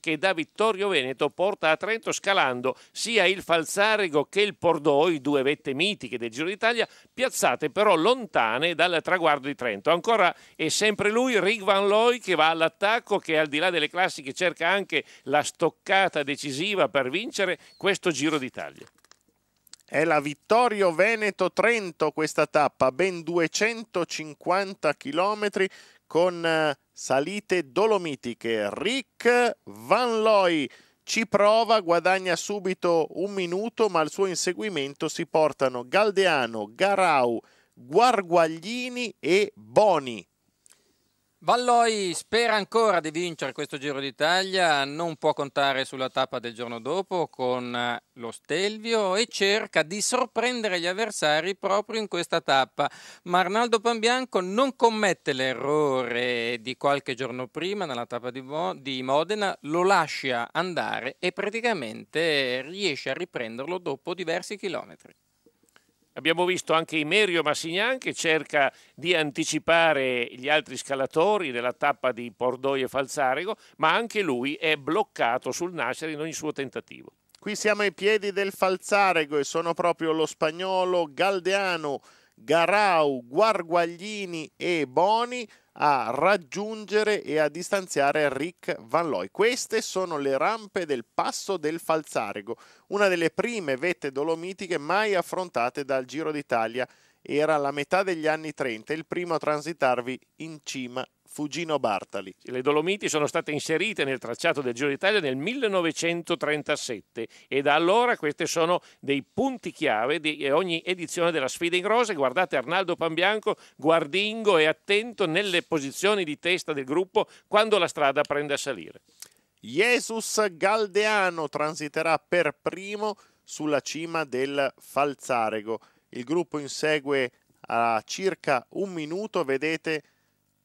che da Vittorio Veneto porta a Trento scalando sia il Falzarego che il Pordoi, due vette mitiche del Giro d'Italia, piazzate però lontane dal traguardo di Trento. Ancora è sempre lui, Rig Van Looy, che va all'attacco, che al di là delle classiche cerca anche la stoccata decisiva per vincere questo Giro d'Italia. È la Vittorio Veneto Trento questa tappa, ben 250 km con eh, salite dolomitiche. Rick Van Looy ci prova, guadagna subito un minuto, ma al suo inseguimento si portano Galdeano, Garau, Guarguaglini e Boni. Valloi spera ancora di vincere questo Giro d'Italia, non può contare sulla tappa del giorno dopo con eh, lo Stelvio e cerca di sorprendere gli avversari proprio in questa tappa. Ma Arnaldo Pambianco non commette l'errore di qualche giorno prima nella tappa di, Mo- di Modena, lo lascia andare e praticamente riesce a riprenderlo dopo diversi chilometri. Abbiamo visto anche Imerio Massignan che cerca di anticipare gli altri scalatori nella tappa di Pordoi e Falzarego, ma anche lui è bloccato sul nascere in ogni suo tentativo. Qui siamo ai piedi del Falzarego e sono proprio lo spagnolo Galdeano, Garau, Guarguaglini e Boni a raggiungere e a distanziare Rick Van Looy. Queste sono le rampe del Passo del Falzarego, una delle prime vette dolomitiche mai affrontate dal Giro d'Italia. Era la metà degli anni 30, il primo a transitarvi in cima Fugino Bartali. Le Dolomiti sono state inserite nel tracciato del Giro d'Italia nel 1937 e da allora questi sono dei punti chiave di eh, ogni edizione della sfida in rose. Guardate Arnaldo Pambianco guardingo e attento nelle posizioni di testa del gruppo quando la strada prende a salire. Jesus Galdeano transiterà per primo sulla cima del Falzarego. Il gruppo insegue a circa un minuto, vedete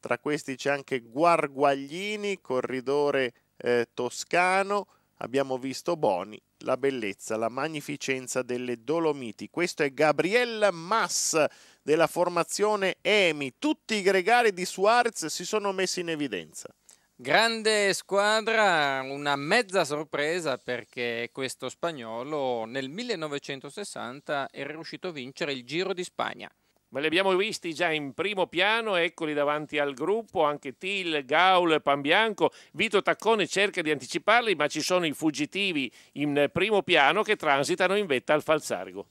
tra questi c'è anche Guarguaglini, corridore eh, toscano, abbiamo visto Boni, la bellezza, la magnificenza delle Dolomiti. Questo è Gabriel Mas della formazione EMI, tutti i gregari di Suarez si sono messi in evidenza. Grande squadra, una mezza sorpresa perché questo spagnolo nel 1960 era riuscito a vincere il Giro di Spagna ma li abbiamo visti già in primo piano, eccoli davanti al gruppo, anche Till, Gaul, Pambianco, Vito Taccone cerca di anticiparli, ma ci sono i fuggitivi in primo piano che transitano in vetta al falsarigo.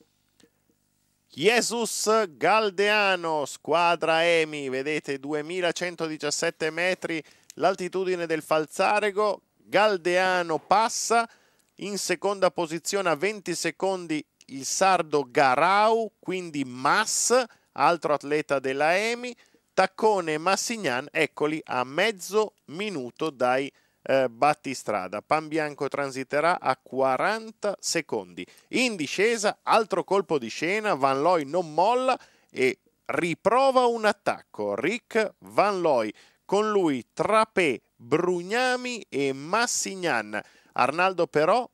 Jesus Galdeano, squadra EMI, vedete 2117 metri l'altitudine del falsarego, Galdeano passa in seconda posizione a 20 secondi il sardo Garau, quindi Mass, altro atleta della EMI, Taccone e Massignan, eccoli a mezzo minuto dai eh, battistrada. Pan Bianco transiterà a 40 secondi. In discesa, altro colpo di scena, Van Looy non molla e riprova un attacco. Rick Van Looy, con lui Trapé, Brugnami e Massignan. Arnaldo però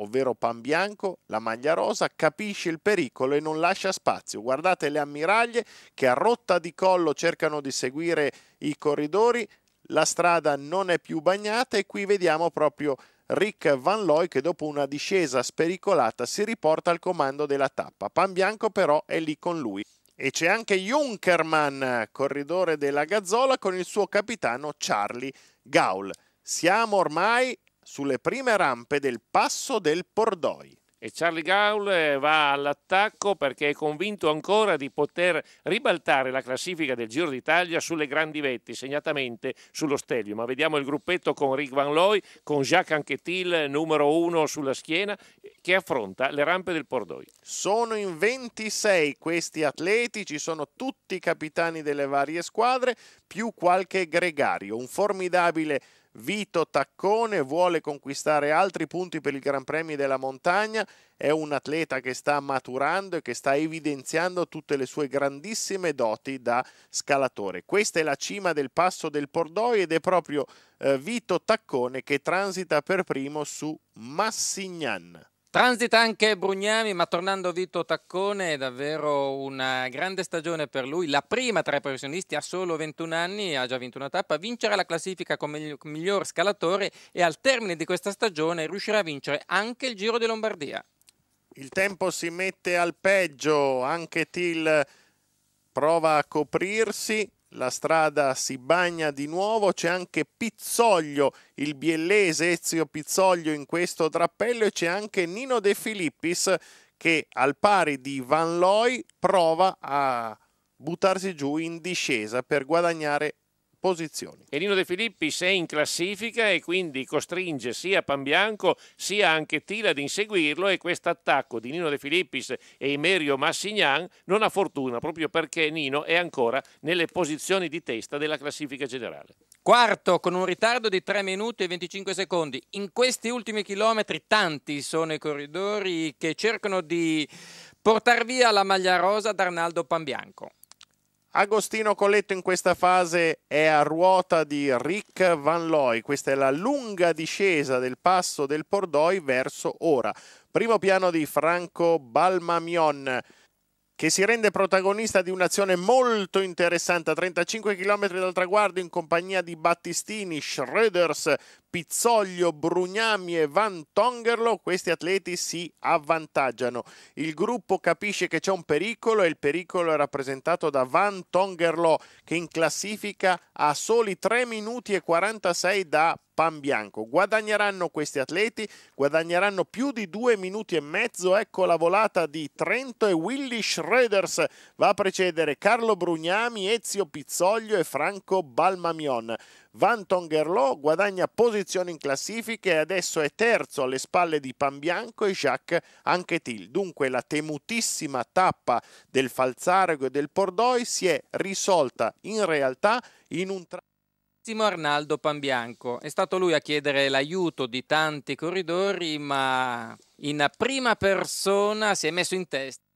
ovvero Pan Bianco, la maglia rosa, capisce il pericolo e non lascia spazio. Guardate le ammiraglie che a rotta di collo cercano di seguire i corridori, la strada non è più bagnata e qui vediamo proprio Rick Van Loy che dopo una discesa spericolata si riporta al comando della tappa. Pan Bianco però è lì con lui. E c'è anche Junkerman, corridore della Gazzola, con il suo capitano Charlie Gaul. Siamo ormai sulle prime rampe del passo del Pordoi. E Charlie Gaul va all'attacco perché è convinto ancora di poter ribaltare la classifica del Giro d'Italia sulle grandi vetti, segnatamente sullo Stelvio. Ma vediamo il gruppetto con Rick Van Looy, con Jacques Anquetil, numero uno sulla schiena, che affronta le rampe del Pordoi. Sono in 26 questi atleti, ci sono tutti i capitani delle varie squadre, più qualche gregario. Un formidabile Vito Taccone vuole conquistare altri punti per il Gran Premio della Montagna, è un atleta che sta maturando e che sta evidenziando tutte le sue grandissime doti da scalatore. Questa è la cima del passo del Pordoi ed è proprio eh, Vito Taccone che transita per primo su Massignan. Transita anche Brugnami, ma tornando Vito Taccone, è davvero una grande stagione per lui. La prima tra i professionisti ha solo 21 anni, ha già vinto una tappa, vincerà la classifica come miglior scalatore e al termine di questa stagione riuscirà a vincere anche il Giro di Lombardia. Il tempo si mette al peggio, anche Till prova a coprirsi, la strada si bagna di nuovo, c'è anche Pizzoglio, il biellese Ezio Pizzoglio in questo drappello e c'è anche Nino De Filippis che al pari di Van Looy prova a buttarsi giù in discesa per guadagnare posizioni. E Nino De Filippi sei in classifica e quindi costringe sia Pambianco sia anche Tila ad inseguirlo e questo attacco di Nino De Filippis e Imerio Massignan non ha fortuna proprio perché Nino è ancora nelle posizioni di testa della classifica generale. Quarto con un ritardo di 3 minuti e 25 secondi. In questi ultimi chilometri tanti sono i corridori che cercano di portare via la maglia rosa d'Arnaldo Pambianco. Agostino Colletto in questa fase è a ruota di Rick Van Looy. Questa è la lunga discesa del passo del Pordoi verso ora. Primo piano di Franco Balmamion che si rende protagonista di un'azione molto interessante 35 km dal traguardo in compagnia di Battistini, Schroeders, Pizzoglio, Brugnami e Van Tongerlo, questi atleti si avvantaggiano. Il gruppo capisce che c'è un pericolo e il pericolo è rappresentato da Van Tongerlo che in classifica ha soli 3 minuti e 46 da pan bianco. Guadagneranno questi atleti, guadagneranno più di 2 minuti e mezzo. Ecco la volata di Trento e Willy Schroeders va a precedere Carlo Brugnami, Ezio Pizzoglio e Franco Balmamion. Van Tongerlo guadagna posizione posizione in classifica e adesso è terzo alle spalle di Pambianco e Jacques Anquetil. Dunque la temutissima tappa del Falzarego e del Pordoi si è risolta in realtà in un tratto Arnaldo Pambianco. È stato lui a chiedere l'aiuto di tanti corridori, ma in prima persona si è messo in testa